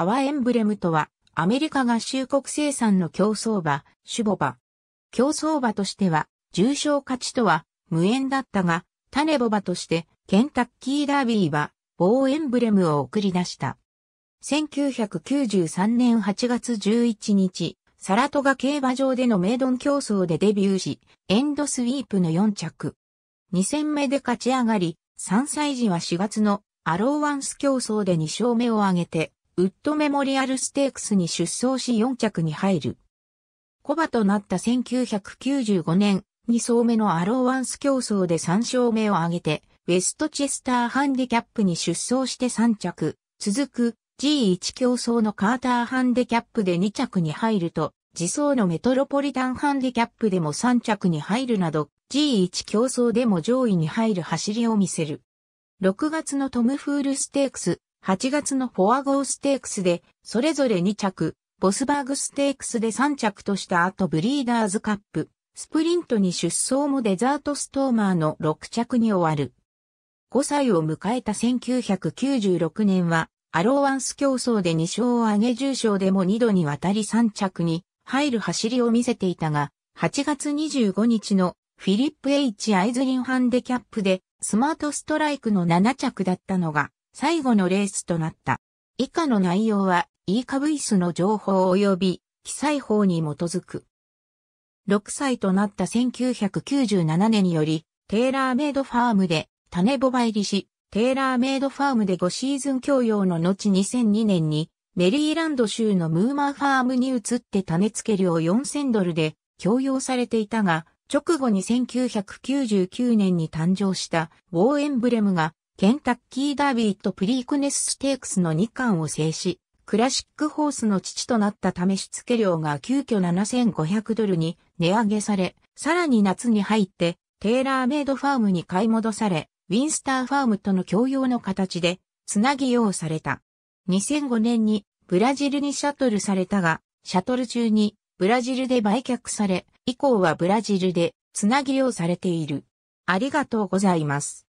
アワエンブレムとは、アメリカ合衆国生産の競争馬、種母馬。競争馬としては、重賞勝ちとは無縁だったが、種母馬として、ケンタッキーダービーは、棒エンブレムを送り出した。1993年8月11日、サラトガ競馬場でのメイドン競争でデビューし、エンドスウィープの4着。2戦目で勝ち上がり、3歳児は4月のアローワンス競争で2勝目を挙げて、ウッドメモリアルステークスに出走し4着に入る。コバとなった1995年、2層目のアローワンス競争で3勝目を挙げて、ウェストチェスターハンディキャップに出走して3着、続く G1 競争のカーターハンディキャップで2着に入ると、自走のメトロポリタンハンディキャップでも3着に入るなど、G1 競争でも上位に入る走りを見せる。6月のトムフールステークス、8月のフォアゴーステークスで、それぞれ2着、ボスバーグステークスで3着とした後ブリーダーズカップ、スプリントに出走もデザートストーマーの6着に終わる。5歳を迎えた1996年は、アローワンス競争で2勝を挙げ重賞でも2度にわたり3着に入る走りを見せていたが、8月25日のフィリップ H アイズリンハンデキャップでスマートストライクの7着だったのが最後のレースとなった。以下の内容は、イーカブイスの情報及び記載法に基づく。6歳となった1997年により、テーラーメイドファームで種ボバ入りし、テーラーメイドファームで5シーズン供養の後2002年に、メリーランド州のムーマーファームに移って種付け料4000ドルで供養されていたが、直後に1999年に誕生したウォーエンブレムがケンタッキーダービーとプリークネスステークスの2冠を制し、クラシックホースの父となったためし付け料が急遽7500ドルに値上げされ、さらに夏に入ってテーラーメイドファームに買い戻され、ウィンスターファームとの共用の形でつなぎ用された。2005年にブラジルにシャトルされたが、シャトル中にブラジルで売却され、以降はブラジルでつなぎ用されている。ありがとうございます。